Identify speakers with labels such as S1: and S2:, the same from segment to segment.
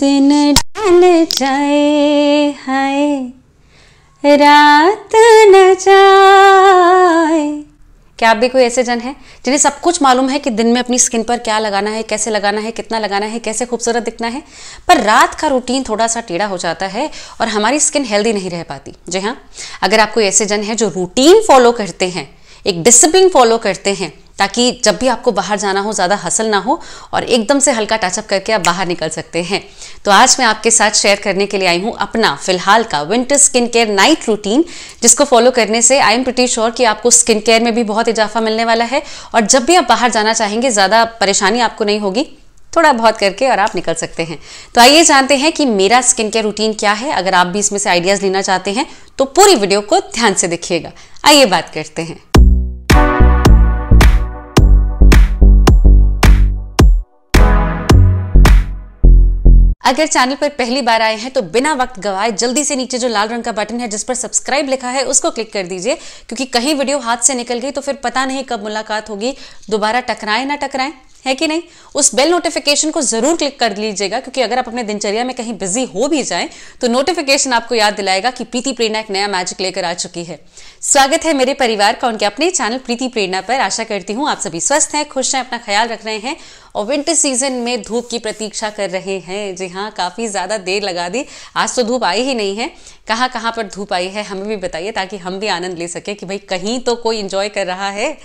S1: दिन ढल जाए हाय रात न जाए क्या आप भी कोई ऐसे जन हैं जिन्हें सब कुछ मालूम है कि दिन में अपनी स्किन पर क्या लगाना है कैसे लगाना है कितना लगाना है कैसे खूबसूरत दिखना है पर रात का रूटीन थोड़ा सा टेढ़ा हो जाता है और हमारी स्किन हेल्दी नहीं रह पाती जी हाँ अगर आप कोई ऐसे जन हैं जो रूटीन फॉलो करते हैं एक डिसिप्लिन फॉलो करते हैं ताकि जब भी आपको बाहर जाना हो ज़्यादा हसल ना हो और एकदम से हल्का टचअप करके आप बाहर निकल सकते हैं तो आज मैं आपके साथ शेयर करने के लिए आई हूँ अपना फिलहाल का winter skin care night routine जिसको फॉलो करने से आई एम प्रटी श्योर कि आपको स्किन केयर में भी बहुत इजाफा मिलने वाला है और जब भी आप बाहर जाना चाहेंगे ज़्यादा परेशानी आपको नहीं होगी थोड़ा बहुत करके और आप निकल सकते हैं तो आइए जानते हैं कि मेरा स्किन केयर रूटीन क्या है अगर आप भी इसमें से आइडियाज़ लेना चाहते हैं तो पूरी वीडियो को ध्यान से देखिएगा आइए बात करते हैं अगर चैनल पर पहली बार आए हैं तो बिना वक्त गवाए जल्दी से नीचे जो लाल रंग का बटन है जिस पर सब्सक्राइब लिखा है उसको क्लिक कर दीजिए क्योंकि कहीं वीडियो हाथ से निकल गई तो फिर पता नहीं कब मुलाकात होगी दोबारा टकराएं ना टकराएं है कि नहीं उस बेल नोटिफिकेशन को जरूर क्लिक कर लीजिएगा क्योंकि अगर आप अपने दिनचर्या में कहीं बिजी हो भी जाए तो नोटिफिकेशन आपको याद दिलाएगा कि प्रीति प्रेरणा एक नया मैजिक लेकर आ चुकी है स्वागत है मेरे परिवार का उनके अपने चैनल प्रीति प्रेरणा पर आशा करती हूँ आप सभी स्वस्थ हैं खुश हैं अपना ख्याल रख रहे हैं और विंटर सीजन में धूप की प्रतीक्षा कर रहे हैं जी हाँ काफ़ी ज़्यादा देर लगा दी आज तो धूप आई ही नहीं है कहाँ कहाँ पर धूप आई है हमें भी बताइए ताकि हम भी आनंद ले सकें कि भाई कहीं तो कोई इंजॉय कर रहा है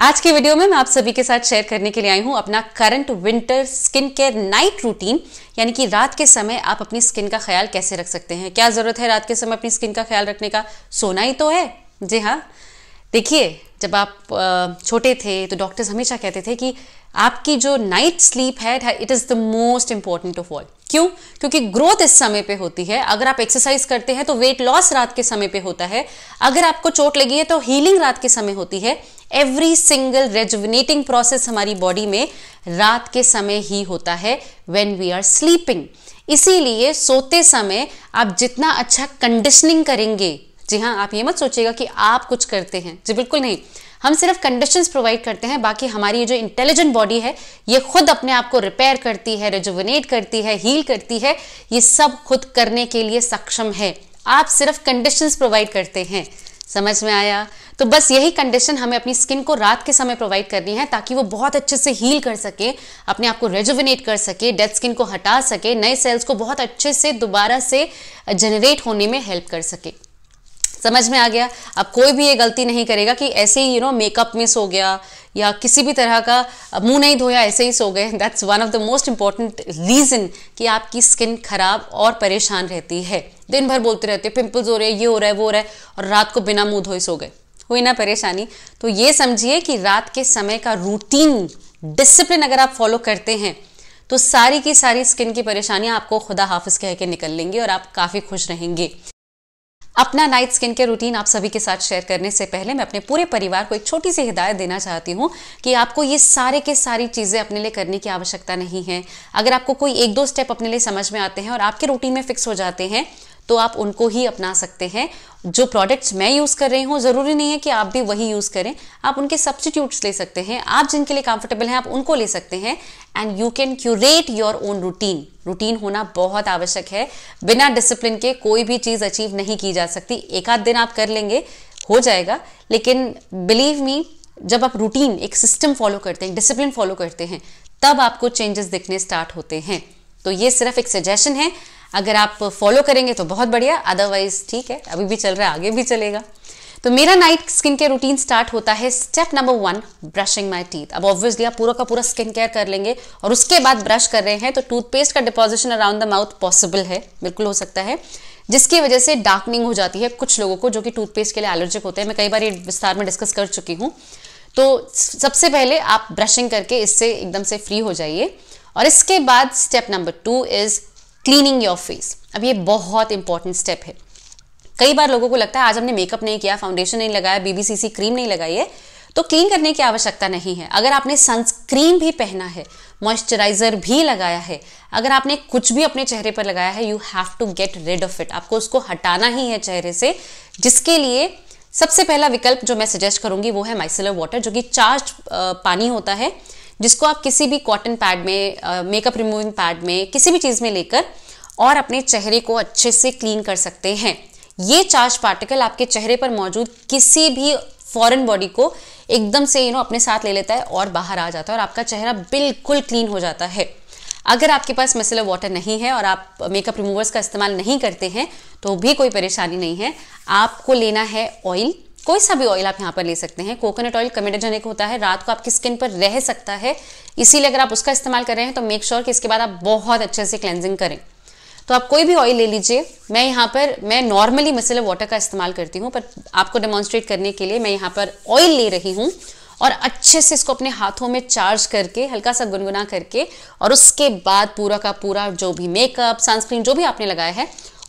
S1: आज के वीडियो में मैं आप सभी के साथ शेयर करने के लिए आई हूं अपना current winter skin care night routine यानी कि रात के समय आप अपनी स्किन का ख्याल कैसे रख सकते हैं क्या ज़रूरत है रात के समय अपनी स्किन का ख्याल रखने का सोना ही तो है जी हाँ देखिए जब आप छोटे थे तो डॉक्टर्स हमेशा कहते थे कि आपकी जो नाइट स्लीप है it is the most important of all क्यों क्योंकि ग्रोथ इस समय पे होती है अगर आप एक्सरसाइज करते हैं तो वेट लॉस रात के समय पे होता है अगर आपको चोट लगी है तो हीलिंग रात के समय होती है एवरी सिंगल रेजुविनेटिंग प्रोसेस हमारी बॉडी में रात के समय ही होता है वेन वी आर स्लीपिंग इसीलिए सोते समय आप जितना अच्छा कंडीशनिंग करेंगे जी हाँ आप ये मत सोचिएगा कि आप कुछ करते हैं जी बिल्कुल नहीं हम सिर्फ कंडीशंस प्रोवाइड करते हैं बाकी हमारी जो इंटेलिजेंट बॉडी है ये खुद अपने आप को रिपेयर करती है रेजुवनेट करती है हील करती है ये सब खुद करने के लिए सक्षम है आप सिर्फ कंडीशंस प्रोवाइड करते हैं समझ में आया तो बस यही कंडीशन हमें अपनी स्किन को रात के समय प्रोवाइड करनी है ताकि वो बहुत अच्छे से हील कर सके अपने आप को रेजुविनेट कर सके डेड स्किन को हटा सके नए सेल्स को बहुत अच्छे से दोबारा से जनरेट होने में हेल्प कर सके समझ में आ गया अब कोई भी ये गलती नहीं करेगा कि ऐसे ही यू नो मेकअप में सो गया या किसी भी तरह का मुंह नहीं धोया ऐसे ही सो गए that's one of the most important reason कि आपकी स्किन खराब और परेशान रहती है दिन भर बोलते रहते हो पिंपल्स हो रहे हैं ये हो रहा है वो हो रहा है और रात को बिना मुंह धोए सो गए हुई ना परेशानी तो ये समझिए कि रात के समय का रूटीन डिसिप्लिन अगर आप फॉलो करते हैं तो सारी की सारी स्किन की परेशानियां आपको खुदा हाफिज कह के निकल लेंगी और आप काफ़ी खुश रहेंगे अपना नाइट स्किन के रूटीन आप सभी के साथ शेयर करने से पहले मैं अपने पूरे परिवार को एक छोटी सी हिदायत देना चाहती हूँ कि आपको ये सारे के सारी चीज़ें अपने लिए करने की आवश्यकता नहीं है अगर आपको कोई एक दो स्टेप अपने लिए समझ में आते हैं और आपके रूटीन में फिक्स हो जाते हैं तो आप उनको ही अपना सकते हैं जो प्रोडक्ट्स मैं यूज़ कर रही हूँ ज़रूरी नहीं है कि आप भी वही यूज़ करें आप उनके सब्सटीट्यूट्स ले सकते हैं आप जिनके लिए कंफर्टेबल हैं आप उनको ले सकते हैं and you can curate your own routine routine होना बहुत आवश्यक है बिना डिसिप्लिन के कोई भी चीज़ अचीव नहीं की जा सकती एक आध दिन आप कर लेंगे हो जाएगा लेकिन बिलीव मी जब आप रूटीन एक सिस्टम फॉलो करते हैं डिसिप्लिन फॉलो करते हैं तब आपको चेंजेस दिखने स्टार्ट होते हैं तो ये सिर्फ एक सजेशन है अगर आप फॉलो करेंगे तो बहुत बढ़िया अदरवाइज ठीक है अभी भी चल रहा है आगे भी चलेगा तो मेरा night skin care routine start होता है step number one brushing my teeth अब ऑब्वियसली आप पूरा का पूरा स्किन केयर कर लेंगे और उसके बाद ब्रश कर रहे हैं तो टूथपेस्ट का deposition around the mouth possible है बिल्कुल हो सकता है जिसकी वजह से डार्कनिंग हो जाती है कुछ लोगों को जो कि टूथपेस्ट के लिए एलर्जिक होते हैं मैं कई बार ये विस्तार में डिस्कस कर चुकी हूँ तो सबसे पहले आप ब्रशिंग करके इससे एकदम से फ्री हो जाइए और इसके बाद step number two is cleaning your face अब ये बहुत इंपॉर्टेंट स्टेप है कई बार लोगों को लगता है आज हमने मेकअप नहीं किया फाउंडेशन नहीं लगाया बीबीसीसी क्रीम नहीं लगाई है तो क्लीन करने की आवश्यकता नहीं है अगर आपने सनस्क्रीन भी पहना है मॉइस्चराइजर भी लगाया है अगर आपने कुछ भी अपने चेहरे पर लगाया है you have to get rid of it आपको उसको हटाना ही है चेहरे से जिसके लिए सबसे पहला विकल्प जो मैं सजेस्ट करूंगी वो है माइसिलर वाटर जो कि चार्ज पानी होता है जिसको आप किसी भी कॉटन पैड में मेकअप रिमूविंग पैड में किसी भी चीज़ में लेकर और अपने चेहरे को अच्छे से क्लीन कर सकते हैं ये चार्ज पार्टिकल आपके चेहरे पर मौजूद किसी भी फॉरेन बॉडी को एकदम से यू नो अपने साथ ले लेता है और बाहर आ जाता है और आपका चेहरा बिल्कुल क्लीन हो जाता है अगर आपके पास मिसलर वाटर नहीं है और आप मेकअप रिमूवर्स का इस्तेमाल नहीं करते हैं तो भी कोई परेशानी नहीं है आपको लेना है ऑयल कोई सा भी ऑयल आप यहाँ पर ले सकते हैं कोकोनट ऑयल कमेडाजेनिक होता है रात को आपकी स्किन पर रह सकता है इसीलिए अगर आप उसका इस्तेमाल कर रहे हैं तो मेक श्योर sure कि इसके बाद आप बहुत अच्छे से क्लेंजिंग करें तो आप कोई भी ऑयल ले लीजिए मैं यहाँ पर मैं नॉर्मली मिसलर वाटर का इस्तेमाल करती हूँ पर आपको डेमोन्स्ट्रेट करने के लिए मैं यहाँ पर ऑयल ले रही हूँ और अच्छे से इसको अपने हाथों में चार्ज करके हल्का सा गुनगुना करके और उसके बाद पूरा का पूरा जो भी मेकअप सनस्क्रीन जो भी आपने लगाया है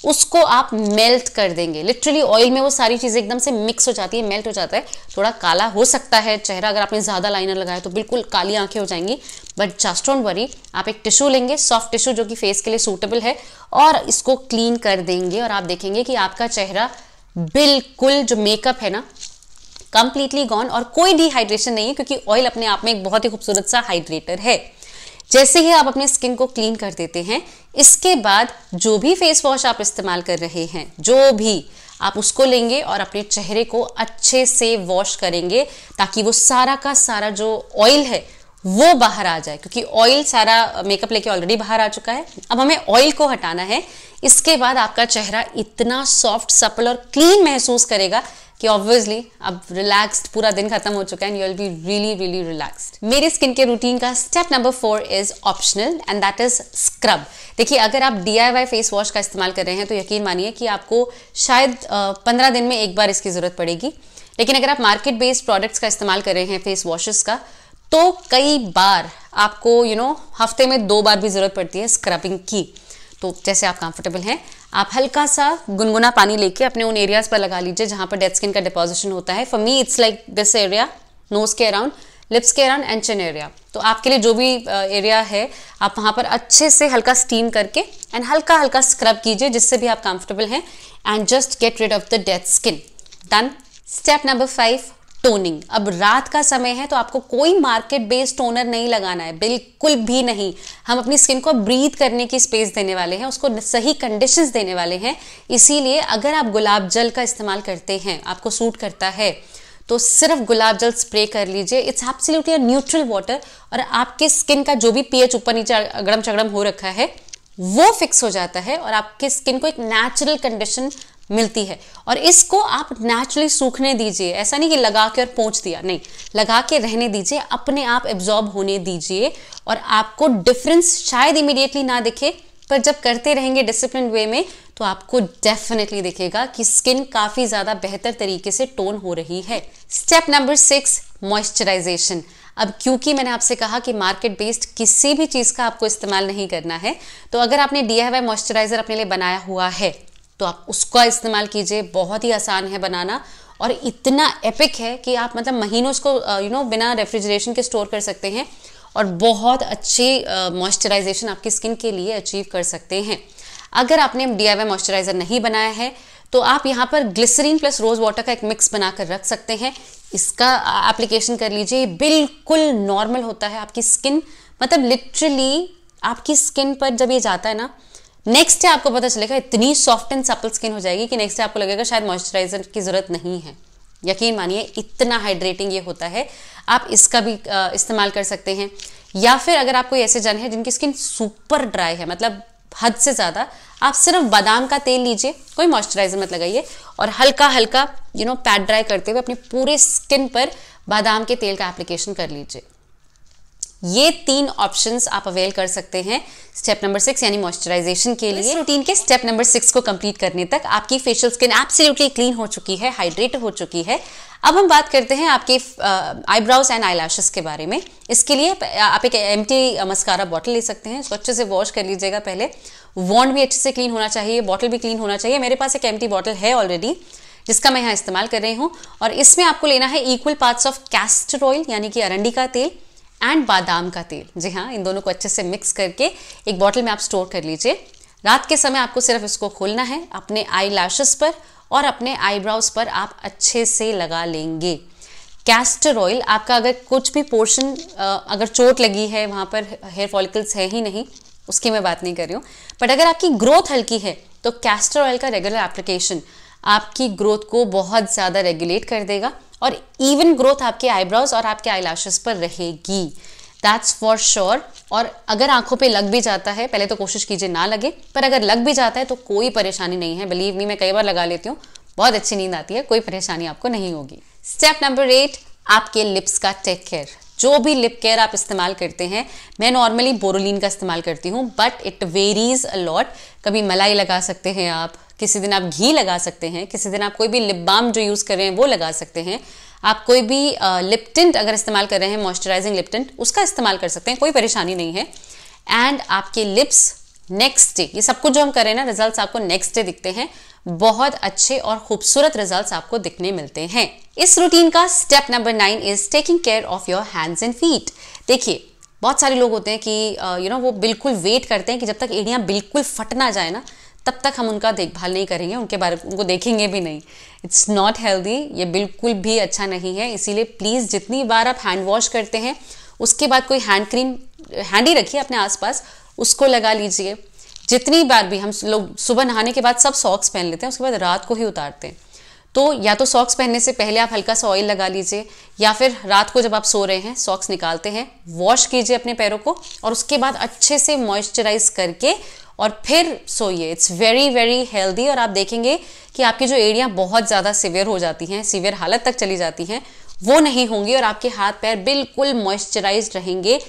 S1: उसको आप मेल्ट कर देंगे लिटरली ऑयल में वो सारी चीज़ें एकदम से मिक्स हो जाती है मेल्ट हो जाता है थोड़ा काला हो सकता है चेहरा अगर आपने ज़्यादा लाइनर लगाया तो बिल्कुल काली आंखें हो जाएंगी बट जस्ट डोंट वरी आप एक टिश्यू लेंगे सॉफ्ट टिश्यू जो कि फेस के लिए सूटेबल है और इसको क्लीन कर देंगे और आप देखेंगे कि आपका चेहरा बिल्कुल जो मेकअप है ना कंप्लीटली गॉन और कोई डिहाइड्रेशन नहीं है क्योंकि ऑयल अपने आप में एक बहुत ही खूबसूरत सा हाइड्रेटर है जैसे ही आप अपनी स्किन को क्लीन कर देते हैं इसके बाद जो भी फेस वॉश आप इस्तेमाल कर रहे हैं जो भी आप उसको लेंगे और अपने चेहरे को अच्छे से वॉश करेंगे ताकि वो सारा का सारा जो ऑयल है वो बाहर आ जाए क्योंकि ऑयल सारा मेकअप लेके ऑलरेडी बाहर आ चुका है अब हमें ऑयल को हटाना है इसके बाद आपका चेहरा इतना सॉफ्ट सपल और क्लीन महसूस करेगा कि ऑब्वियसली अब रिलैक्स्ड पूरा दिन खत्म हो चुका है and be really really relaxed मेरे स्किन के रूटीन का step number four is optional and that is scrub देखिए अगर आप डी फेस वॉश का इस्तेमाल कर रहे हैं तो यकीन मानिए कि आपको शायद पंद्रह दिन में एक बार इसकी ज़रूरत पड़ेगी लेकिन अगर आप मार्केट बेस्ड प्रोडक्ट्स का इस्तेमाल कर रहे हैं फेस वॉशेस का तो कई बार आपको यू you नो know, हफ्ते में दो बार भी ज़रूरत पड़ती है स्क्रबिंग की तो जैसे आप कंफर्टेबल हैं आप हल्का सा गुनगुना पानी लेके अपने उन एरियाज पर लगा लीजिए जहाँ पर डेड स्किन का डिपोजिशन होता है for me it's like this area nose के अराउंड लिप्स के अराउंड एंड चिन एरिया तो आपके लिए जो भी एरिया uh, है आप वहाँ पर अच्छे से हल्का स्टीम करके एंड हल्का हल्का स्क्रब कीजिए जिससे भी आप कंफर्टेबल हैं and just get rid of the dead skin done step number five toning अब रात का समय है तो आपको कोई मार्केट बेस्ड टोनर नहीं लगाना है बिल्कुल भी नहीं हम अपनी स्किन को ब्रीथ करने की स्पेस देने वाले हैं उसको सही कंडीशंस देने वाले हैं इसीलिए अगर आप गुलाब जल का इस्तेमाल करते हैं आपको सूट करता है तो सिर्फ गुलाब जल स्प्रे कर लीजिए इट्स एब्सोल्युटली न्यूट्रल वाटर और आपके स्किन का जो भी पीएच ऊपर नीचे अगड़म चगड़म हो रखा है वो फिक्स हो जाता है और आपके स्किन को एक नेचुरल कंडीशन मिलती है और इसको आप नेचुरली सूखने दीजिए ऐसा नहीं कि लगा के और पहुंच दिया नहीं लगा के रहने दीजिए अपने आप एब्जॉर्ब होने दीजिए और आपको डिफरेंस शायद इमिडिएटली ना दिखे पर जब करते रहेंगे डिसिप्लिन वे में तो आपको डेफिनेटली दिखेगा कि स्किन काफ़ी ज़्यादा बेहतर तरीके से टोन हो रही है स्टेप नंबर सिक्स मॉइस्चराइजेशन अब क्योंकि मैंने आपसे कहा कि मार्केट बेस्ड किसी भी चीज़ का आपको इस्तेमाल नहीं करना है तो अगर आपने डी मॉइस्चराइज़र अपने लिए बनाया हुआ है तो आप उसका इस्तेमाल कीजिए बहुत ही आसान है बनाना और इतना एपिक है कि आप मतलब महीनों उसको यू uh, नो बिना रेफ्रिजरेशन के स्टोर कर सकते हैं और बहुत अच्छी मॉइस्चराइजेशन uh, आपकी स्किन के लिए अचीव कर सकते हैं अगर आपने डी आई मॉइस्चराइज़र नहीं बनाया है तो आप यहाँ पर ग्लिसरीन प्लस रोज़ वाटर का एक मिक्स बनाकर रख सकते हैं इसका एप्लीकेशन कर लीजिए बिल्कुल नॉर्मल होता है आपकी स्किन मतलब लिटरली आपकी स्किन पर जब ये जाता है ना नेक्स्ट डे आपको पता चलेगा इतनी सॉफ्ट एंड सपल स्किन हो जाएगी कि नेक्स्ट डे आपको लगेगा शायद मॉइस्चराइजर की ज़रूरत नहीं है यकीन मानिए इतना हाइड्रेटिंग ये होता है आप इसका भी इस्तेमाल कर सकते हैं या फिर अगर आप कोई ऐसे जन है जिनकी स्किन सुपर ड्राई है मतलब हद से ज़्यादा आप सिर्फ बादाम का तेल लीजिए कोई मॉइस्चराइजर मत लगाइए और हल्का हल्का यू नो पैड ड्राई करते हुए अपने पूरे स्किन पर बादाम के तेल का एप्लीकेशन कर लीजिए ये तीन ऑप्शंस आप अवेल कर सकते हैं स्टेप नंबर सिक्स यानी मॉइस्चराइजेशन के लिए रूटीन के स्टेप नंबर सिक्स को कंप्लीट करने तक आपकी फेशियल स्किन एब्सोल्युटली क्लीन हो चुकी है हाइड्रेट हो चुकी है अब हम बात करते हैं आपके आईब्राउज एंड आई के बारे में इसके लिए uh, आप एक एम टी मस्कारा बॉटल ले सकते हैं उसको अच्छे से वॉश कर लीजिएगा पहले वॉन्ड भी अच्छे से क्लीन होना चाहिए बॉटल भी क्लीन होना चाहिए मेरे पास एक एम बॉटल है ऑलरेडी जिसका मैं यहाँ इस्तेमाल कर रही हूँ और इसमें आपको लेना है equal parts of castor oil यानी कि अरंडी का तेल एंड बादाम का तेल जी हाँ इन दोनों को अच्छे से मिक्स करके एक बॉटल में आप स्टोर कर लीजिए रात के समय आपको सिर्फ इसको खोलना है अपने आई लैशेस पर और अपने आईब्राउज पर आप अच्छे से लगा लेंगे कैस्टर ऑयल आपका अगर कुछ भी पोर्शन अगर चोट लगी है वहाँ पर हेयर फॉलिकल्स है ही नहीं उसकी मैं बात नहीं कर रही हूँ बट अगर आपकी ग्रोथ हल्की है तो कैस्टर ऑयल का रेगुलर एप्लीकेशन आपकी ग्रोथ को बहुत ज़्यादा रेगुलेट कर देगा और इवन ग्रोथ आपके आईब्रोज और आपके आई पर रहेगी दैट्स फॉर श्योर और अगर आंखों पे लग भी जाता है पहले तो कोशिश कीजिए ना लगे पर अगर लग भी जाता है तो कोई परेशानी नहीं है बिलीव मी मैं कई बार लगा लेती हूँ बहुत अच्छी नींद आती है कोई परेशानी आपको नहीं होगी स्टेप नंबर एट आपके लिप्स का टेक केयर जो भी लिप केयर आप इस्तेमाल करते हैं मैं नॉर्मली बोरोलिन का इस्तेमाल करती हूँ बट इट वेरीज अलॉट कभी मलाई लगा सकते हैं आप किसी दिन आप घी लगा सकते हैं किसी दिन आप कोई भी लिप बाम जो यूज़ कर रहे हैं वो लगा सकते हैं आप कोई भी लिप टिंट अगर इस्तेमाल कर रहे हैं मॉइस्चराइजिंग लिप टिंट उसका इस्तेमाल कर सकते हैं कोई परेशानी नहीं है एंड आपके लिप्स नेक्स्ट डे ये सब कुछ जो हम करें ना रिजल्ट्स आपको नेक्स्ट डे दिखते हैं बहुत अच्छे और खूबसूरत रिजल्ट्स आपको दिखने मिलते हैं इस रूटीन का step number nine is taking care of your hands and feet देखिए बहुत सारे लोग होते हैं कि you uh, know you know, वो बिल्कुल वेट करते हैं कि जब तक एड़ियाँ बिल्कुल फट ना जाए ना तब तक हम उनका देखभाल नहीं करेंगे उनके बारे उनको देखेंगे भी नहीं इट्स नॉट हेल्दी ये बिल्कुल भी अच्छा नहीं है इसीलिए प्लीज़ जितनी बार आप हैंड वॉश करते हैं उसके बाद कोई हैंड क्रीम हैंड ही रखिए अपने आसपास उसको लगा लीजिए जितनी बार भी हम लोग सुबह नहाने के बाद सब सॉक्स पहन लेते हैं उसके बाद रात को ही उतारते हैं तो या तो सॉक्स पहनने से पहले आप हल्का सा ऑयल लगा लीजिए या फिर रात को जब आप सो रहे हैं सॉक्स निकालते हैं वॉश कीजिए अपने पैरों को और उसके बाद अच्छे से मॉइस्चराइज करके और फिर सोइए इट्स वेरी वेरी हेल्दी और आप देखेंगे कि आपकी जो एड़ियाँ बहुत ज़्यादा सिवियर हो जाती हैं सिवियर हालत तक चली जाती हैं वो नहीं होंगी और आपके हाथ पैर बिल्कुल मॉइस्चराइज रहेंगे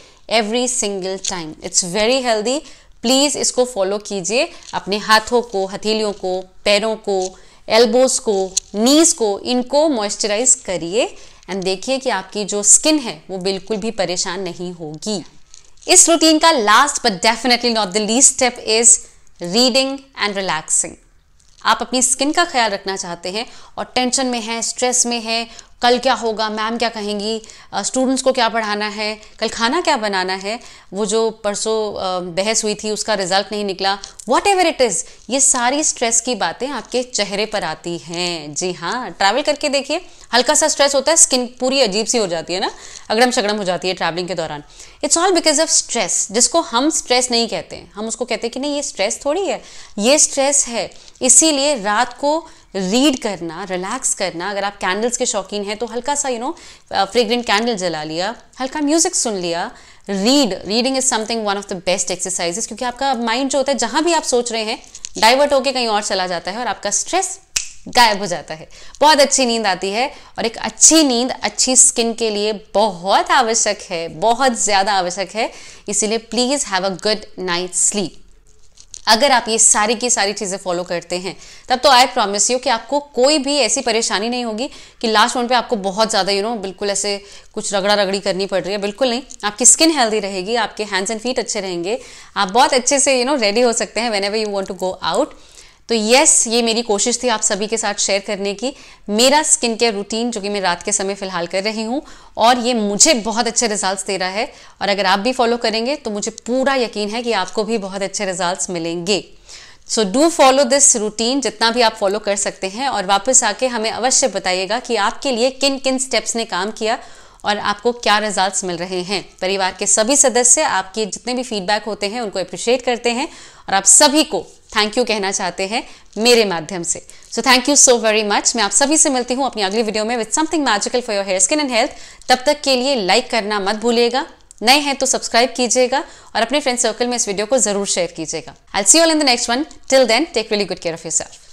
S1: every single time it's very healthy please इसको फॉलो कीजिए अपने हाथों को हथेलियों को पैरों को एल्बोज को नीज को इनको मॉइस्चराइज करिए एंड देखिए कि आपकी जो स्किन है वो बिल्कुल भी परेशान नहीं होगी इस रूटीन का last but definitely not the least step is reading and relaxing आप अपनी स्किन का ख्याल रखना चाहते हैं और टेंशन में हैं स्ट्रेस में हैं कल क्या होगा मैम क्या कहेंगी स्टूडेंट्स को क्या पढ़ाना है कल खाना क्या बनाना है वो जो परसों बहस हुई थी उसका रिजल्ट नहीं निकला वॉट एवर इट इज़ ये सारी स्ट्रेस की बातें आपके चेहरे पर आती हैं जी हाँ ट्रैवल करके देखिए हल्का सा स्ट्रेस होता है स्किन पूरी अजीब सी हो जाती है ना अगड़म शगड़म हो जाती है ट्रैवलिंग के दौरान it's all because of stress जिसको हम स्ट्रेस नहीं कहते हैं हम उसको कहते हैं कि नहीं ये स्ट्रेस थोड़ी है ये स्ट्रेस है इसीलिए रात को रीड करना रिलैक्स करना अगर आप कैंडल्स के शौकीन हैं तो हल्का सा यू नो फ्रेग्रेंट कैंडल जला लिया हल्का म्यूजिक सुन लिया read reading is something one of the best exercises क्योंकि आपका माइंड जो होता है जहाँ भी आप सोच रहे हैं डाइवर्ट होकर कहीं और चला जाता है और आपका स्ट्रेस गायब हो जाता है बहुत अच्छी नींद आती है और एक अच्छी नींद अच्छी स्किन के लिए बहुत आवश्यक है बहुत ज़्यादा आवश्यक है इसीलिए please have a good night sleep अगर आप ये सारी की सारी चीज़ें फॉलो करते हैं तब तो आई प्रॉमिस यू कि आपको कोई भी ऐसी परेशानी नहीं होगी कि लास्ट मोमेंट पे आपको बहुत ज़्यादा यू नो बिल्कुल ऐसे कुछ रगड़ा रगड़ी करनी पड़ रही है बिल्कुल नहीं आपकी स्किन हेल्दी रहेगी आपके हैंड्स एंड फीट अच्छे रहेंगे आप बहुत अच्छे से यू नो रेडी हो सकते हैं whenever you want to go out तो यस ये मेरी कोशिश थी आप सभी के साथ शेयर करने की मेरा स्किन केयर रूटीन जो कि मैं रात के समय फ़िलहाल कर रही हूँ और ये मुझे बहुत अच्छे रिजल्ट्स दे रहा है और अगर आप भी फॉलो करेंगे तो मुझे पूरा यकीन है कि आपको भी बहुत अच्छे रिजल्ट मिलेंगे so do follow this routine जितना भी आप फॉलो कर सकते हैं और वापस आके हमें अवश्य बताइएगा कि आपके लिए किन किन स्टेप्स ने काम किया और आपको क्या रिजल्ट्स मिल रहे हैं परिवार के सभी सदस्य आपके जितने भी फीडबैक होते हैं उनको अप्रिशिएट करते हैं और आप सभी को थैंक यू कहना चाहते हैं मेरे माध्यम से so thank you so very much मैं आप सभी से मिलती हूँ अपनी अगली वीडियो में with something magical for your hair skin and health तब तक के लिए लाइक करना मत भूलिएगा नए हैं तो सब्सक्राइब कीजिएगा और अपने फ्रेंड सर्कल में इस वीडियो को जरूर शेयर कीजिएगा I see all in the next one till then take really good care of your self